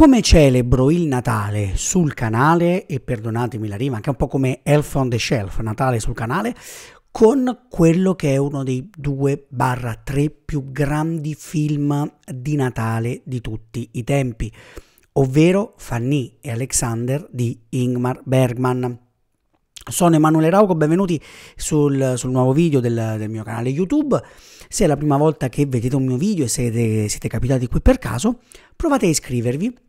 Come celebro il Natale sul canale, e perdonatemi la rima, anche un po' come Elf on the Shelf, Natale sul canale, con quello che è uno dei due barra tre più grandi film di Natale di tutti i tempi, ovvero Fanny e Alexander di Ingmar Bergman. Sono Emanuele Rauco, benvenuti sul, sul nuovo video del, del, mio canale YouTube. Se è la prima volta che vedete un mio video e siete, siete capitati qui per caso, provate a iscrivervi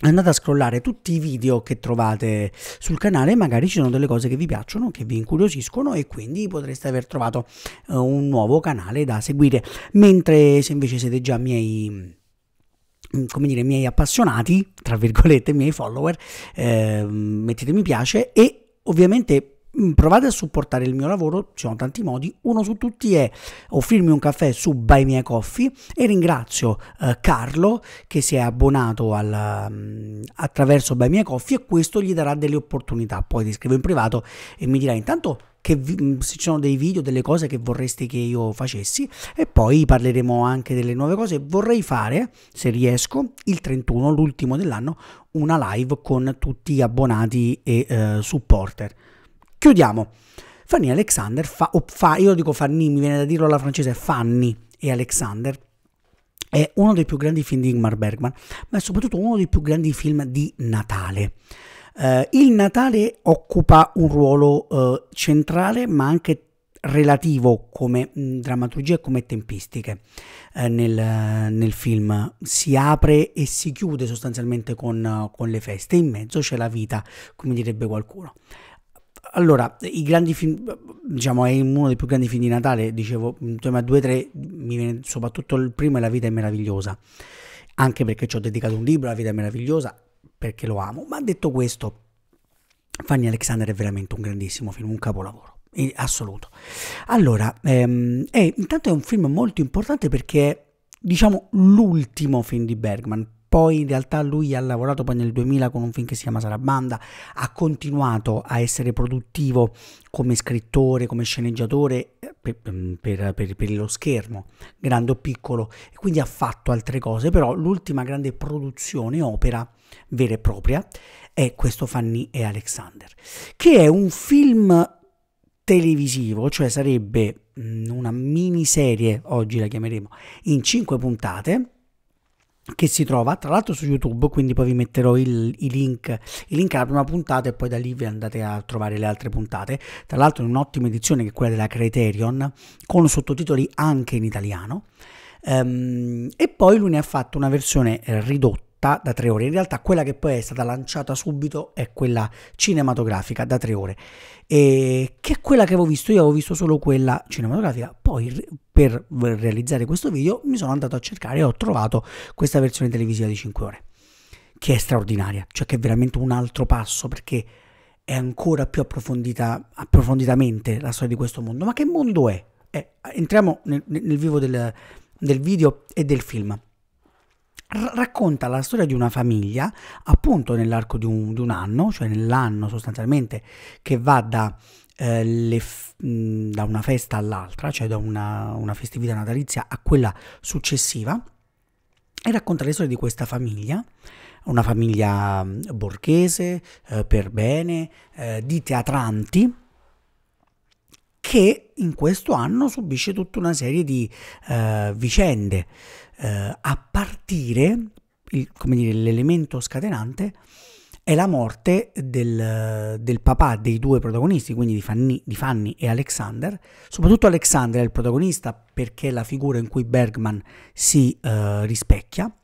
andate a scrollare tutti i video che trovate sul canale magari ci sono delle cose che vi piacciono che vi incuriosiscono e quindi potreste aver trovato eh, un nuovo canale da seguire mentre se invece siete già miei mm, come dire miei appassionati tra virgolette miei follower eh, mettete mi piace e ovviamente Mm, provate a supportare il mio lavoro, ci sono tanti modi, uno su tutti è offrirmi un caffè su Buy Me Coffee e ringrazio eh, Carlo che si è abbonato al, mm, attraverso Buy Me Coffee e questo gli darà delle opportunità, poi ti scrivo in privato e mi dirà intanto vi, mm, se ci sono dei video, delle cose che vorresti che io facessi e poi parleremo anche delle nuove cose. Vorrei fare, se riesco, il 31, l'ultimo dell'anno, una live con tutti gli abbonati e eh, supporter. Chiudiamo. Fanny Alexander fa, o fa, io dico Fanny, mi viene da dirlo alla francese, Fanny e Alexander è uno dei più grandi film di Ingmar Bergman, ma è soprattutto uno dei più grandi film di Natale. Eh, il Natale occupa un ruolo eh, centrale, ma anche relativo come mh, mm, drammaturgia e come tempistiche eh, nel, nel, film. Si apre e si chiude sostanzialmente con, con le feste, in mezzo c'è la vita, come direbbe qualcuno. Allora, i grandi film, diciamo, è uno dei più grandi film di Natale, dicevo, intorno a 2-3, mi viene soprattutto il primo e La vita è meravigliosa, anche perché ci ho dedicato un libro, La vita è meravigliosa, perché lo amo. Ma detto questo, Fanny Alexander è veramente un grandissimo film, un capolavoro assoluto. Allora, ehm, è, intanto è un film molto importante perché è, diciamo, l'ultimo film di Bergman, poi in realtà lui ha lavorato poi nel 2000 con un film che si chiama Sarabanda, ha continuato a essere produttivo come scrittore, come sceneggiatore eh, per, mm, per, per, per lo schermo, grande o piccolo, e quindi ha fatto altre cose, però l'ultima grande produzione opera vera e propria è questo Fanny e Alexander, che è un film televisivo, cioè sarebbe mm, una miniserie, oggi la chiameremo, in cinque puntate, che si trova tra l'altro su YouTube, quindi poi vi metterò il, i link, i link alla prima puntata e poi da lì vi andate a trovare le altre puntate. Tra l'altro è un'ottima edizione che è quella della Criterion, con sottotitoli anche in italiano. Um, e poi lui ne ha fatto una versione ridotta prodotta da tre ore. In realtà quella che poi è stata lanciata subito è quella cinematografica da tre ore, e che è quella che avevo visto, io avevo visto solo quella cinematografica, poi per realizzare questo video mi sono andato a cercare e ho trovato questa versione televisiva di 5 ore, che è straordinaria, cioè che è veramente un altro passo perché è ancora più approfondita, approfonditamente la storia di questo mondo. Ma che mondo è? Eh, entriamo nel, nel vivo del, del video e del film racconta la storia di una famiglia appunto nell'arco di un, di un anno, cioè nell'anno sostanzialmente che va da, eh, le, mh, da una festa all'altra, cioè da una, una festività natalizia a quella successiva, e racconta le storie di questa famiglia, una famiglia borghese, eh, per bene, eh, di teatranti, che in questo anno subisce tutta una serie di eh, vicende eh, a partire, il, come dire, l'elemento scatenante è la morte del, del, papà dei due protagonisti, quindi di Fanny, di Fanny, e Alexander. Soprattutto Alexander è il protagonista perché è la figura in cui Bergman si eh, rispecchia.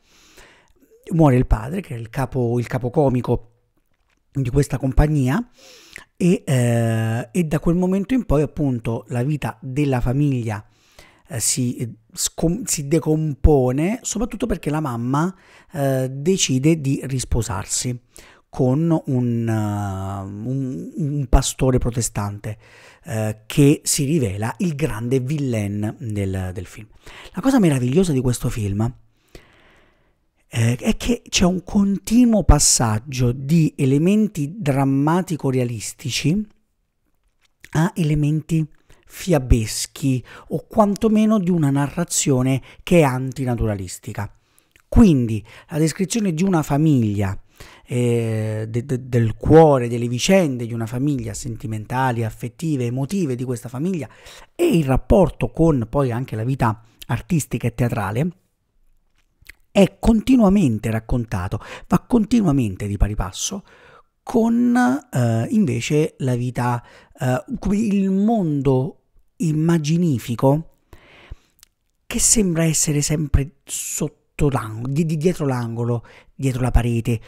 Muore il padre, che è il, capo, il capocomico di questa compagnia, e, eh, e, da quel momento in poi appunto la vita della famiglia eh, si, eh, scom- si, decompone, soprattutto perché la mamma eh, decide di risposarsi con un, uh, un, un pastore protestante uh, che si rivela il grande villain del, del, film. La cosa meravigliosa di questo film eh, è che c'è un continuo passaggio di elementi drammatico-realistici a elementi fiabeschi o quantomeno di una narrazione che è antinaturalistica. Quindi la descrizione di una famiglia, eh, de, de, del cuore, delle vicende di una famiglia, sentimentali, affettive, emotive di questa famiglia e il rapporto con poi anche la vita artistica e teatrale, è continuamente raccontato, va continuamente di pari passo con eh, invece la vita, eh, il mondo immaginifico che sembra essere sempre sotto l'angolo, di, di dietro l'angolo, dietro la parete,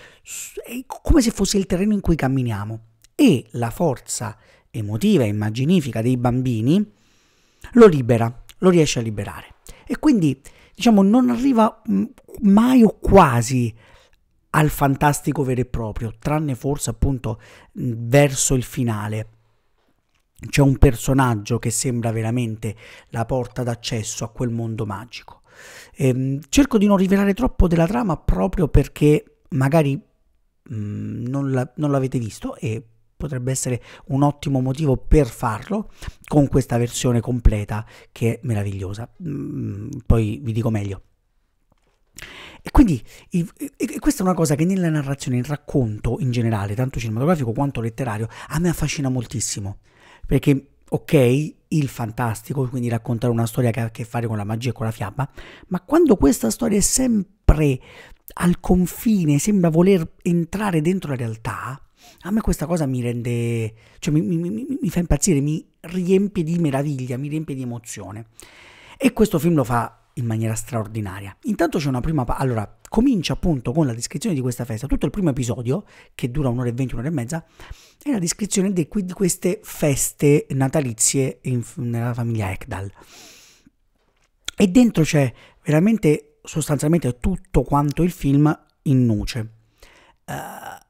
come se fosse il terreno in cui camminiamo. E la forza emotiva e immaginifica dei bambini lo libera, lo riesce a liberare. E quindi, diciamo, non arriva mm, mai o quasi al fantastico vero e proprio, tranne forse appunto mm, verso il finale c'è un personaggio che sembra veramente la porta d'accesso a quel mondo magico. Ehm, cerco di non rivelare troppo della trama proprio perché magari mh, mm, non l'avete visto e potrebbe essere un ottimo motivo per farlo con questa versione completa che è meravigliosa. Mh, mm, poi vi dico meglio. E quindi e, e questa è una cosa che nella narrazione, nel racconto in generale, tanto cinematografico quanto letterario, a me affascina moltissimo. Perché, ok, il fantastico, quindi raccontare una storia che ha a che fare con la magia e con la fiaba, ma quando questa storia è sempre al confine, sembra voler entrare dentro la realtà, a me questa cosa mi rende, cioè mi, mi, mi, mi fa impazzire, mi riempie di meraviglia, mi riempie di emozione. E questo film lo fa in maniera straordinaria. Intanto c'è una prima... parte. Allora, comincia appunto con la descrizione di questa festa. Tutto il primo episodio, che dura un'ora e venti, un'ora e mezza, è la descrizione di, di queste feste natalizie in, nella famiglia Ekdal. E dentro c'è veramente, sostanzialmente, tutto quanto il film in nuce. Uh,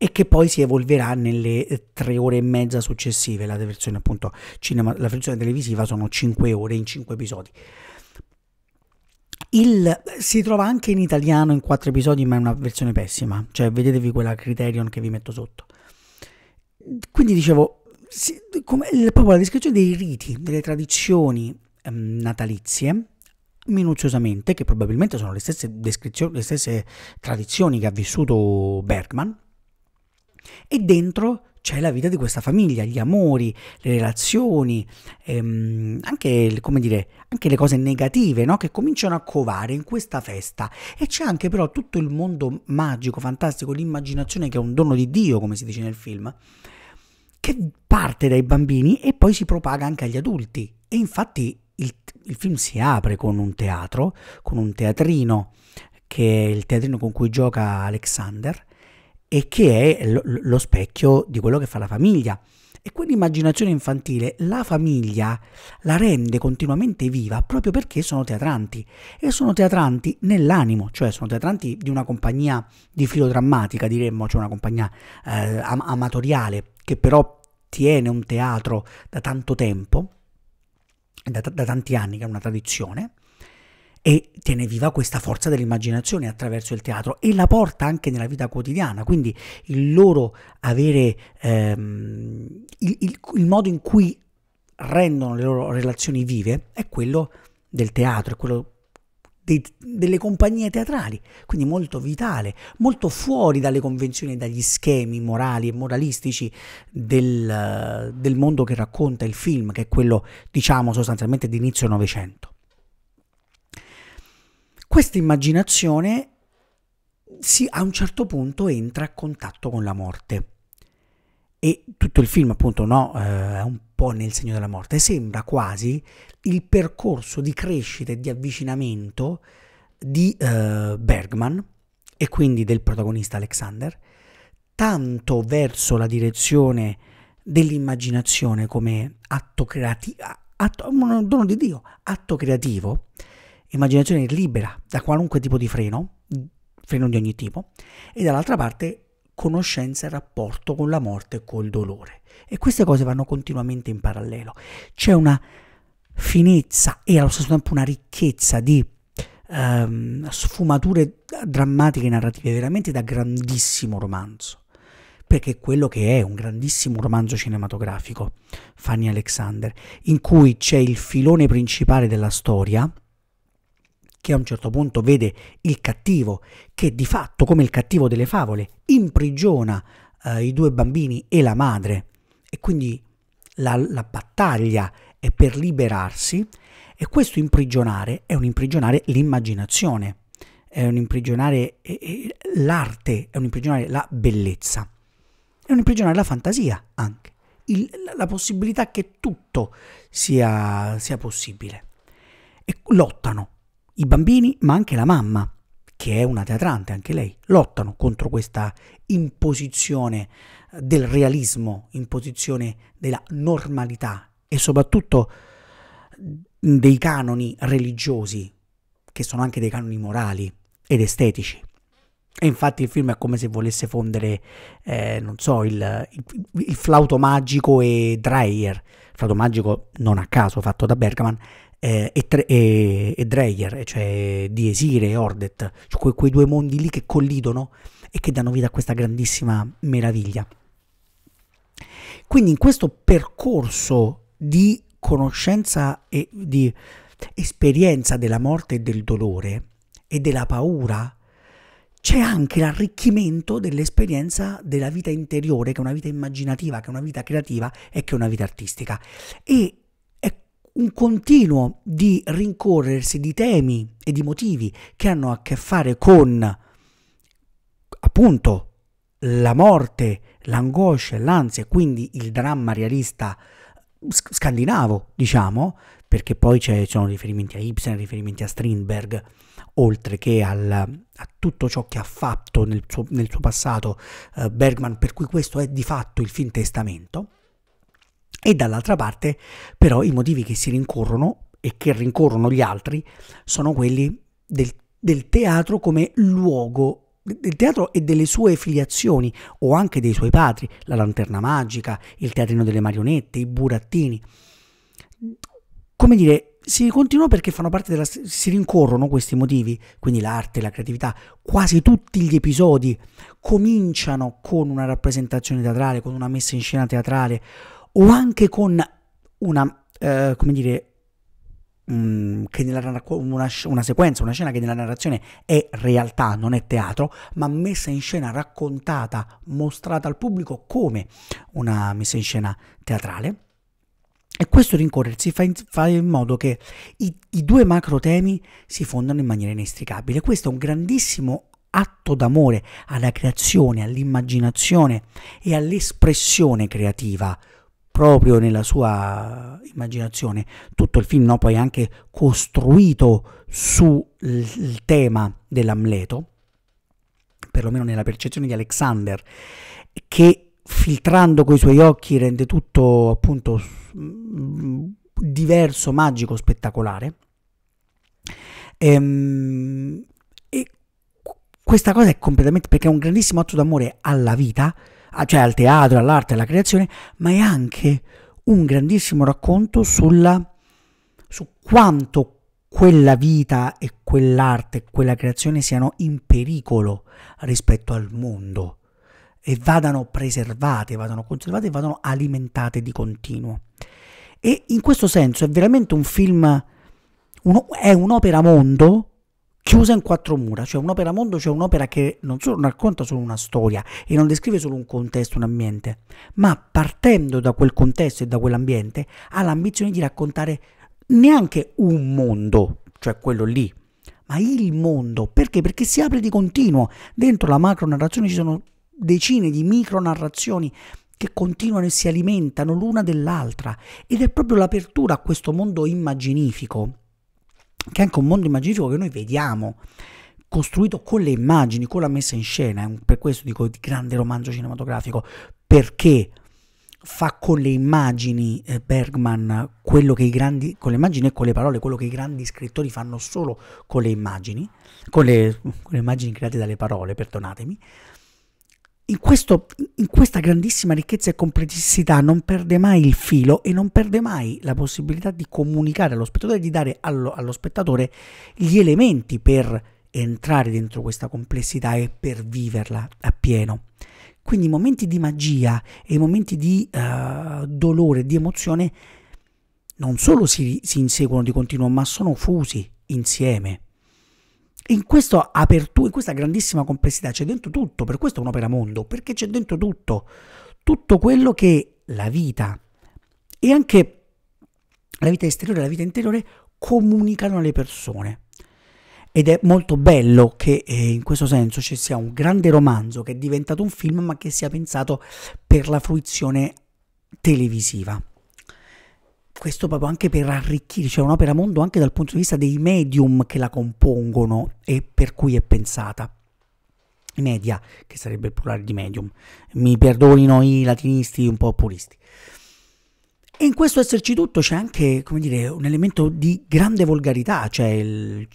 e che poi si evolverà nelle tre ore e mezza successive. La versione appunto cinema, la versione televisiva sono cinque ore in cinque episodi. Il, si trova anche in italiano in quattro episodi, ma è una versione pessima. Cioè, vedetevi quella Criterion che vi metto sotto. Quindi dicevo, si, come, proprio la descrizione dei riti, delle tradizioni ehm, natalizie, minuziosamente, che probabilmente sono le stesse, le stesse tradizioni che ha vissuto Bergman, e dentro c'è la vita di questa famiglia, gli amori, le relazioni, ehm, anche, dire, anche, le cose negative no? che cominciano a covare in questa festa. E c'è anche però tutto il mondo magico, fantastico, l'immaginazione che è un dono di Dio, come si dice nel film, che parte dai bambini e poi si propaga anche agli adulti. E infatti il, il film si apre con un teatro, con un teatrino, che è il teatrino con cui gioca Alexander, e che è lo, lo specchio di quello che fa la famiglia. E quell'immaginazione infantile la famiglia la rende continuamente viva proprio perché sono teatranti e sono teatranti nell'animo, cioè sono teatranti di una compagnia di filodrammatica, diremmo, cioè una compagnia eh, amatoriale che però tiene un teatro da tanto tempo, da, da tanti anni, che è una tradizione, e tiene viva questa forza dell'immaginazione attraverso il teatro e la porta anche nella vita quotidiana, quindi il loro avere ehm, il, il, il modo in cui rendono le loro relazioni vive è quello del teatro, è quello dei, delle compagnie teatrali, quindi molto vitale, molto fuori dalle convenzioni e dagli schemi morali e moralistici del, del mondo che racconta il film, che è quello, diciamo, sostanzialmente di inizio Novecento. Questa immaginazione si, a un certo punto entra a contatto con la morte e tutto il film appunto no, eh, è un po' nel segno della morte, sembra quasi il percorso di crescita e di avvicinamento di eh, Bergman e quindi del protagonista Alexander, tanto verso la direzione dell'immaginazione come atto creativo, atto, dono di Dio, atto creativo, immaginazione libera da qualunque tipo di freno, freno di ogni tipo, e dall'altra parte conoscenza e rapporto con la morte e col dolore. E queste cose vanno continuamente in parallelo. C'è una finezza e allo stesso tempo una ricchezza di ehm, sfumature drammatiche e narrative, veramente da grandissimo romanzo. Perché quello che è un grandissimo romanzo cinematografico, Fanny Alexander, in cui c'è il filone principale della storia, che a un certo punto vede il cattivo, che di fatto, come il cattivo delle favole, imprigiona eh, i due bambini e la madre, e quindi la, la battaglia è per liberarsi, e questo imprigionare è un imprigionare l'immaginazione, è un imprigionare l'arte, è un imprigionare la bellezza, è un imprigionare la fantasia anche, il, la possibilità che tutto sia, sia possibile. E lottano, i bambini, ma anche la mamma, che è una teatrante anche lei, lottano contro questa imposizione eh, del realismo, imposizione della normalità e soprattutto mm, dei canoni religiosi, che sono anche dei canoni morali ed estetici. E infatti il film è come se volesse fondere, eh, non so, il, il, il, flauto magico e Dreyer, flauto magico non a caso fatto da Bergman, eh, e, tre, e, e, Dreyer, cioè di Esire e Ordet, cioè que, quei due mondi lì che collidono e che danno vita a questa grandissima meraviglia. Quindi in questo percorso di conoscenza e di esperienza della morte e del dolore e della paura, c'è anche l'arricchimento dell'esperienza della vita interiore, che è una vita immaginativa, che è una vita creativa e che è una vita artistica. E un continuo di rincorrersi di temi e di motivi che hanno a che fare con appunto la morte, l'angoscia, l'ansia, quindi il dramma realista scandinavo, diciamo, perché poi ci sono riferimenti a Ibsen, riferimenti a Strindberg, oltre che al, a tutto ciò che ha fatto nel suo, nel suo passato eh, Bergman, per cui questo è di fatto il film testamento. E dall'altra parte, però, i motivi che si rincorrono e che rincorrono gli altri sono quelli del, del teatro come luogo del teatro e delle sue filiazioni o anche dei suoi padri, la lanterna magica, il teatrino delle marionette, i burattini. Come dire, si continuano perché fanno parte della si rincorrono questi motivi, quindi l'arte, la creatività, quasi tutti gli episodi cominciano con una rappresentazione teatrale, con una messa in scena teatrale o anche con una, eh, come dire, mh, mm, che nella, una, una sequenza, una scena che nella narrazione è realtà, non è teatro, ma messa in scena, raccontata, mostrata al pubblico come una messa in scena teatrale. E questo rincorrersi fa in, fa in modo che i, i, due macro temi si fondano in maniera inestricabile. Questo è un grandissimo atto d'amore alla creazione, all'immaginazione e all'espressione creativa proprio nella sua immaginazione. Tutto il film no, poi è anche costruito sul tema dell'Amleto, perlomeno nella percezione di Alexander, che filtrando coi suoi occhi rende tutto appunto mm, diverso, magico, spettacolare. Ehm, e questa cosa è completamente perché è un grandissimo atto d'amore alla vita, cioè al teatro, all'arte, alla creazione, ma è anche un grandissimo racconto sulla, su quanto quella vita e quell'arte e quella creazione siano in pericolo rispetto al mondo e vadano preservate, vadano conservate, e vadano alimentate di continuo. E in questo senso è veramente un film, un, è un'opera mondo chiusa in quattro mura, cioè un'opera mondo, cioè un'opera che non, solo, racconta solo una storia e non descrive solo un contesto, un ambiente, ma partendo da quel contesto e da quell'ambiente ha l'ambizione di raccontare neanche un mondo, cioè quello lì, ma il mondo. Perché? Perché si apre di continuo. Dentro la macro narrazione ci sono decine di micro narrazioni che continuano e si alimentano l'una dell'altra ed è proprio l'apertura a questo mondo immaginifico che è anche un mondo immaginifico che noi vediamo, costruito con le immagini, con la messa in scena, per questo dico di grande romanzo cinematografico, perché fa con le immagini eh, Bergman quello che i grandi, con le immagini e con le parole, quello che i grandi scrittori fanno solo con le immagini, con le, con le immagini create dalle parole, perdonatemi, in, questo, in questa grandissima ricchezza e complessità non perde mai il filo e non perde mai la possibilità di comunicare allo spettatore, di dare allo, allo spettatore gli elementi per entrare dentro questa complessità e per viverla appieno. Quindi i momenti di magia e i momenti di uh, dolore, di emozione, non solo si, si inseguono di continuo, ma sono fusi insieme in questa apertura, in questa grandissima complessità c'è dentro tutto, per questo è un'opera mondo, perché c'è dentro tutto, tutto quello che la vita e anche la vita esteriore e la vita interiore comunicano alle persone. Ed è molto bello che eh, in questo senso ci sia un grande romanzo che è diventato un film ma che sia pensato per la fruizione televisiva questo proprio anche per arricchire, cioè un'opera mondo anche dal punto di vista dei medium che la compongono e per cui è pensata. Media, che sarebbe il plurale di medium. Mi perdonino i latinisti un po' puristi. E in questo esserci tutto c'è anche, come dire, un elemento di grande volgarità, c'è, cioè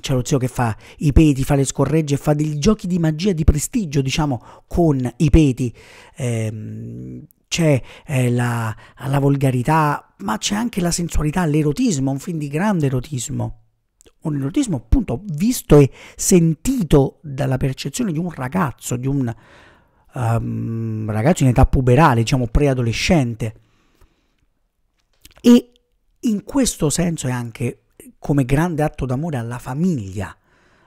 c'è lo zio che fa i peti, fa le scorregge, fa degli giochi di magia, di prestigio, diciamo, con i peti. Eh, c'è eh, la, la, volgarità ma c'è anche la sensualità, l'erotismo, un film di grande erotismo. Un erotismo appunto visto e sentito dalla percezione di un ragazzo, di un um, ragazzo in età puberale, diciamo preadolescente. E in questo senso è anche come grande atto d'amore alla famiglia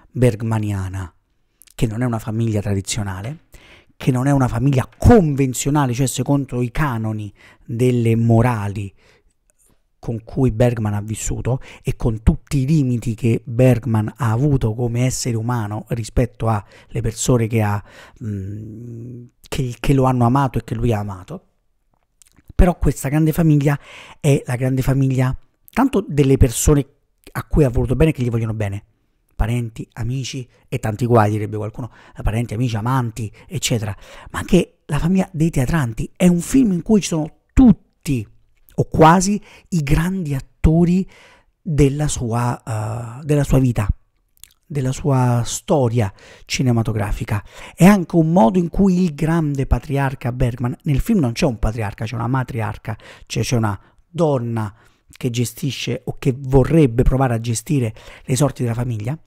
bergmaniana, che non è una famiglia tradizionale, che non è una famiglia convenzionale, cioè secondo i canoni delle morali con cui Bergman ha vissuto e con tutti i limiti che Bergman ha avuto come essere umano rispetto alle persone che, ha, mh, che, che lo hanno amato e che lui ha amato, però questa grande famiglia è la grande famiglia tanto delle persone a cui ha voluto bene e che gli vogliono bene, parenti, amici e tanti guai, direbbe qualcuno, parenti, amici, amanti, eccetera, ma anche la famiglia dei teatranti. È un film in cui ci sono tutti o quasi i grandi attori della sua, uh, della sua vita, della sua storia cinematografica. È anche un modo in cui il grande patriarca Bergman, nel film non c'è un patriarca, c'è una matriarca, cioè c'è una donna che gestisce o che vorrebbe provare a gestire le sorti della famiglia.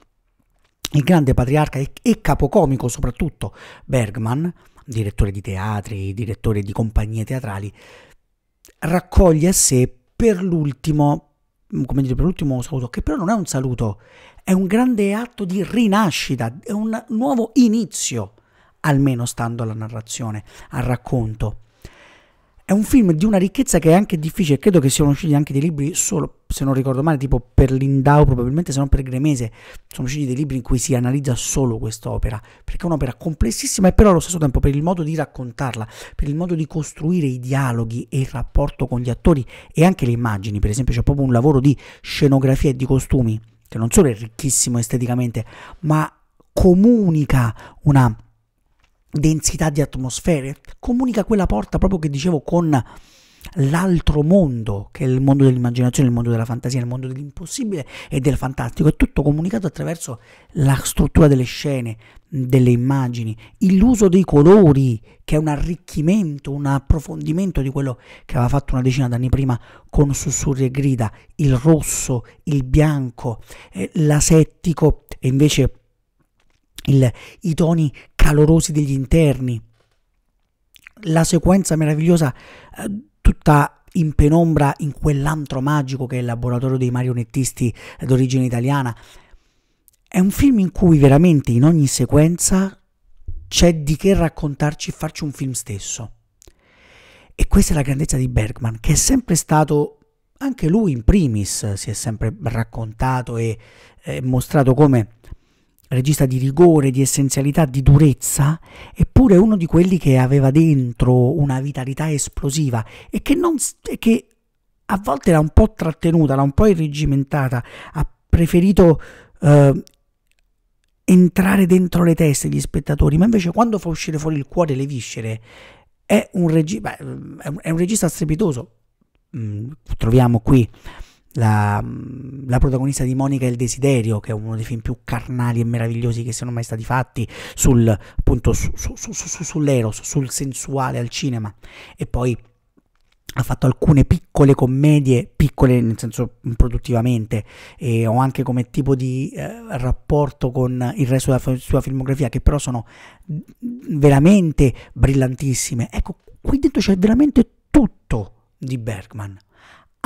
Il grande patriarca e capocomico soprattutto Bergman, direttore di teatri, direttore di compagnie teatrali, raccoglie a sé per l'ultimo, come dire, per l'ultimo saluto, che però non è un saluto, è un grande atto di rinascita, è un nuovo inizio, almeno stando alla narrazione, al racconto. È un film di una ricchezza che è anche difficile, credo che siano usciti anche dei libri solo, se non ricordo male, tipo per Lindau, probabilmente se non per Gremese, sono usciti dei libri in cui si analizza solo quest'opera, perché è un'opera complessissima e però allo stesso tempo per il modo di raccontarla, per il modo di costruire i dialoghi e il rapporto con gli attori e anche le immagini, per esempio c'è proprio un lavoro di scenografia e di costumi, che non solo è ricchissimo esteticamente, ma comunica una densità di atmosfere, comunica quella porta proprio che dicevo con l'altro mondo, che è il mondo dell'immaginazione, il mondo della fantasia, il mondo dell'impossibile e del fantastico. È tutto comunicato attraverso la struttura delle scene, delle immagini, l'uso dei colori, che è un arricchimento, un approfondimento di quello che aveva fatto una decina d'anni prima con sussurri e grida, il rosso, il bianco, eh, l'asettico e invece il, i toni calorosi degli interni, la sequenza meravigliosa eh, tutta in penombra in quell'antro magico che è il laboratorio dei marionettisti eh, d'origine italiana. È un film in cui veramente in ogni sequenza c'è di che raccontarci e farci un film stesso. E questa è la grandezza di Bergman, che è sempre stato, anche lui in primis, si è sempre raccontato e eh, mostrato come regista di rigore, di essenzialità, di durezza, eppure uno di quelli che aveva dentro una vitalità esplosiva e che, non, che a volte l'ha un po' trattenuta, l'ha un po' irrigimentata, ha preferito eh, entrare dentro le teste degli spettatori, ma invece quando fa uscire fuori il cuore e le viscere è un, regi- beh, è un regista strepitoso. Mm, troviamo qui la, la, protagonista di Monica e il desiderio, che è uno dei film più carnali e meravigliosi che siano mai stati fatti, sul, appunto, su, su, su, sull'eros, sul sensuale al cinema. E poi ha fatto alcune piccole commedie, piccole nel senso produttivamente, e ho anche come tipo di eh, rapporto con il resto della sua filmografia, che però sono veramente brillantissime. Ecco, qui dentro c'è veramente tutto di Bergman.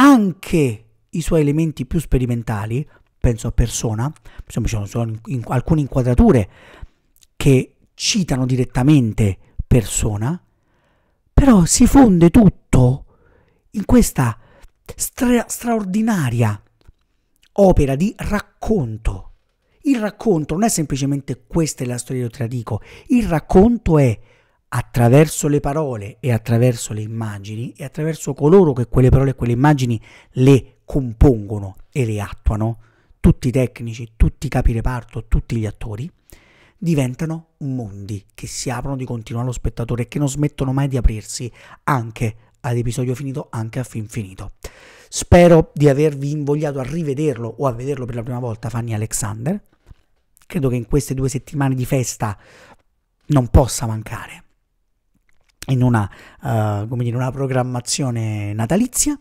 Anche i suoi elementi più sperimentali, penso a Persona, insomma ci sono alcune inquadrature che citano direttamente Persona, però si fonde tutto in questa stra- straordinaria opera di racconto. Il racconto non è semplicemente questa è la storia io te la dico, il racconto è attraverso le parole e attraverso le immagini e attraverso coloro che quelle parole e quelle immagini le compongono e le attuano tutti i tecnici, tutti i capi reparto, tutti gli attori, diventano mondi che si aprono di continuo allo spettatore e che non smettono mai di aprirsi anche ad episodio finito, anche a film finito. Spero di avervi invogliato a rivederlo o a vederlo per la prima volta Fanny Alexander. Credo che in queste due settimane di festa non possa mancare in una, uh, dire, una programmazione natalizia.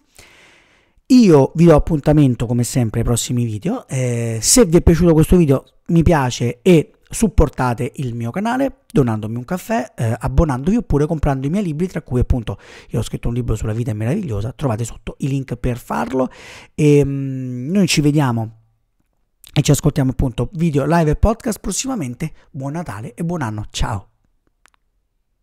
Io vi do appuntamento come sempre ai prossimi video, eh, se vi è piaciuto questo video mi piace e supportate il mio canale donandomi un caffè, eh, abbonandovi oppure comprando i miei libri tra cui appunto io ho scritto un libro sulla vita meravigliosa, trovate sotto i link per farlo e ehm, mh, noi ci vediamo e ci ascoltiamo appunto video live e podcast prossimamente, buon Natale e buon anno, ciao!